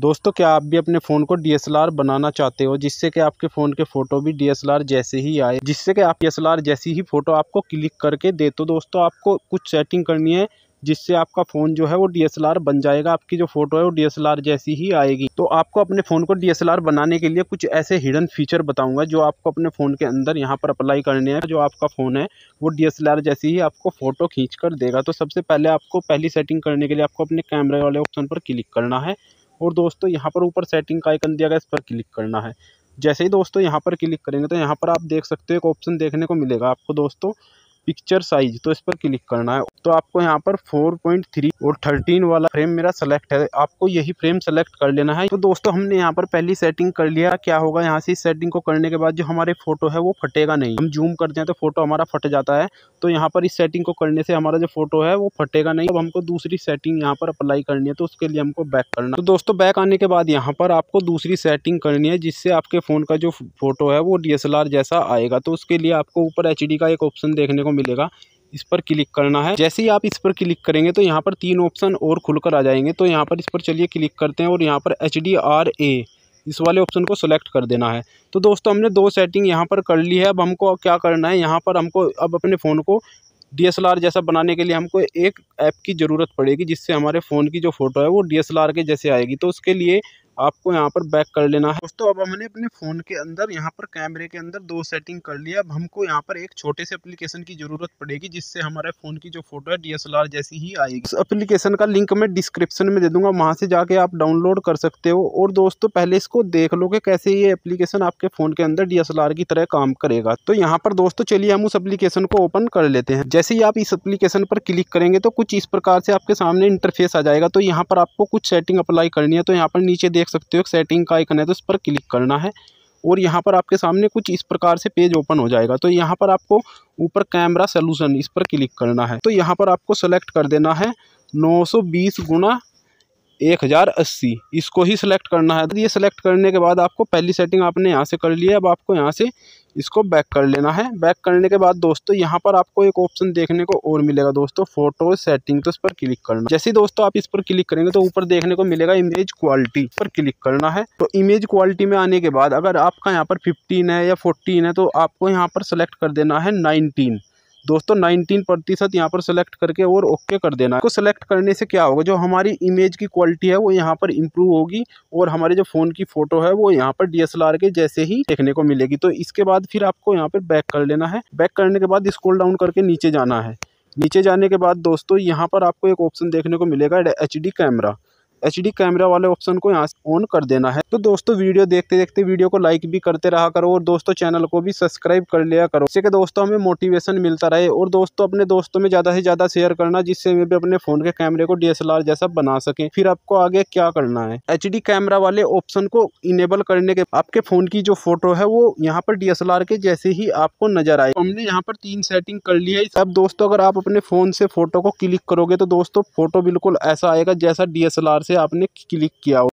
दोस्तों क्या आप भी अपने फ़ोन को डी बनाना चाहते हो जिससे कि आपके फ़ोन के फ़ोटो भी डी जैसे ही आए जिससे कि आप डी जैसी ही फ़ोटो आपको क्लिक करके दे तो दोस्तों आपको कुछ सेटिंग करनी है जिससे आपका फ़ोन जो है वो डी बन जाएगा आपकी जो फ़ोटो है वो डी जैसी ही आएगी तो आपको अपने फ़ोन को डी बनाने के लिए कुछ ऐसे हिडन फीचर बताऊंगा जो आपको अपने फ़ोन के अंदर यहाँ पर अप्लाई करने हैं जो आपका फ़ोन है वो डी जैसी ही आपको फ़ोटो खींच कर देगा तो सबसे पहले आपको पहली सेटिंग करने के लिए आपको अपने कैमरे वाले ऑप्शन पर क्लिक करना है और दोस्तों यहाँ पर ऊपर सेटिंग का आइकन दिया गया इस पर क्लिक करना है जैसे ही दोस्तों यहाँ पर क्लिक करेंगे तो यहाँ पर आप देख सकते हो एक ऑप्शन देखने को मिलेगा आपको दोस्तों पिक्चर साइज तो इस पर क्लिक करना है तो आपको यहाँ पर 4.3 और 13 वाला फ्रेम मेरा सेलेक्ट है आपको यही फ्रेम सेलेक्ट कर लेना है तो दोस्तों हमने यहाँ पर पहली सेटिंग कर लिया क्या होगा यहाँ से इस सेटिंग को करने के बाद जो हमारे फोटो है वो फटेगा नहीं हम जूम करते हैं तो फोटो हमारा फट जाता है तो यहाँ पर इस सेटिंग को करने से हमारा जो फोटो है वो फटेगा नहीं अब हमको दूसरी सेटिंग यहाँ पर अप्लाई करनी है तो उसके लिए हमको बैक करना तो दोस्तों बैक आने के बाद यहाँ पर आपको दूसरी सेटिंग करनी है जिससे आपके फ़ोन का जो फोटो है वो डी जैसा आएगा तो उसके लिए आपको ऊपर एच का एक ऑप्शन देखने को मिलेगा इस पर क्लिक करना है जैसे ही आप इस पर क्लिक करेंगे तो यहाँ पर तीन ऑप्शन और खुलकर आ जाएंगे तो यहाँ पर इस पर चलिए क्लिक करते हैं और यहाँ पर एच इस वाले ऑप्शन को सिलेक्ट कर देना है तो दोस्तों हमने दो सेटिंग यहाँ पर कर ली है अब हमको क्या करना है यहाँ पर हमको अब अपने फ़ोन को डी जैसा बनाने के लिए हमको एक ऐप की ज़रूरत पड़ेगी जिससे हमारे फ़ोन की जो फ़ोटो है वो डी के जैसे आएगी तो उसके लिए आपको यहाँ पर बैक कर लेना है दोस्तों अब हमने अपने फ़ोन के अंदर यहाँ पर कैमरे के अंदर दो सेटिंग कर लिया अब हमको यहाँ पर एक छोटे से एप्लीकेशन की ज़रूरत पड़ेगी जिससे हमारे फ़ोन की जो फोटो है डी जैसी ही आएगी उस एप्लीकेशन का लिंक मैं डिस्क्रिप्शन में दे दूंगा वहां से जाके आप डाउनलोड कर सकते हो और दोस्तों पहले इसको देख लो कि कैसे ये एप्लीकेशन आपके फ़ोन के अंदर डी की तरह काम करेगा तो यहाँ पर दोस्तों चलिए हम उस एप्लीकेशन को ओपन कर लेते हैं जैसे ही आप इस एप्लीकेशन पर क्लिक करेंगे तो कुछ इस प्रकार से आपके सामने इंटरफेस आ जाएगा तो यहाँ पर आपको कुछ सेटिंग अप्लाई करनी है तो यहाँ पर नीचे देख सकते हो सेटिंग का आइकन है तो इस पर क्लिक करना है और यहाँ पर आपके सामने कुछ इस प्रकार से पेज ओपन हो जाएगा तो यहाँ पर आपको ऊपर कैमरा सोल्यूशन इस पर क्लिक करना है तो यहाँ पर आपको सेलेक्ट कर देना है नौ सौ बीस गुना एक हज़ार अस्सी इसको ही सिलेक्ट करना है तो ये सिलेक्ट करने के बाद आपको पहली सेटिंग आपने यहाँ से कर ली है अब आपको यहाँ से इसको बैक कर लेना है बैक करने के बाद दोस्तों यहाँ पर आपको एक ऑप्शन देखने को और मिलेगा दोस्तों फोटो सेटिंग तो इस पर क्लिक करना जैसे ही दोस्तों आप इस पर क्लिक करेंगे तो ऊपर देखने को मिलेगा इमेज क्वालिटी पर क्लिक करना है तो इमेज क्वालिटी में आने के बाद अगर आपका यहाँ पर फिफ्टीन है या फोर्टीन है तो आपको यहाँ पर सेलेक्ट कर देना है नाइनटीन दोस्तों नाइनटीन प्रतिशत यहाँ पर सेलेक्ट करके और ओके कर देना तो सेलेक्ट करने से क्या होगा जो हमारी इमेज की क्वालिटी है वो यहाँ पर इम्प्रूव होगी और हमारे जो फ़ोन की फ़ोटो है वो यहाँ पर डी के जैसे ही देखने को मिलेगी तो इसके बाद फिर आपको यहाँ पर बैक कर लेना है बैक करने के बाद स्क्रोल डाउन करके नीचे जाना है नीचे जाने के बाद दोस्तों यहाँ पर आपको एक ऑप्शन देखने को मिलेगा एच कैमरा एच कैमरा वाले ऑप्शन को यहाँ ऑन कर देना है तो दोस्तों वीडियो देखते देखते वीडियो को लाइक भी करते रहा करो और दोस्तों चैनल को भी सब्सक्राइब कर लिया करो जिससे दोस्तों हमें मोटिवेशन मिलता रहे और दोस्तों अपने दोस्तों में ज़्यादा से ज़्यादा शेयर करना जिससे हमें भी अपने फ़ोन के कैमरे को डी जैसा बना सके फिर आपको आगे क्या करना है एच कैमरा वाले ऑप्शन को इनेबल करने के आपके फ़ोन की जो फोटो है वो यहाँ पर डी के जैसे ही आपको नजर आए तो हमने यहाँ पर तीन सेटिंग कर ली है अब दोस्तों अगर आप अपने फ़ोन से फ़ोटो को क्लिक करोगे तो दोस्तों फ़ोटो बिल्कुल ऐसा आएगा जैसा डी से आपने क्लिक किया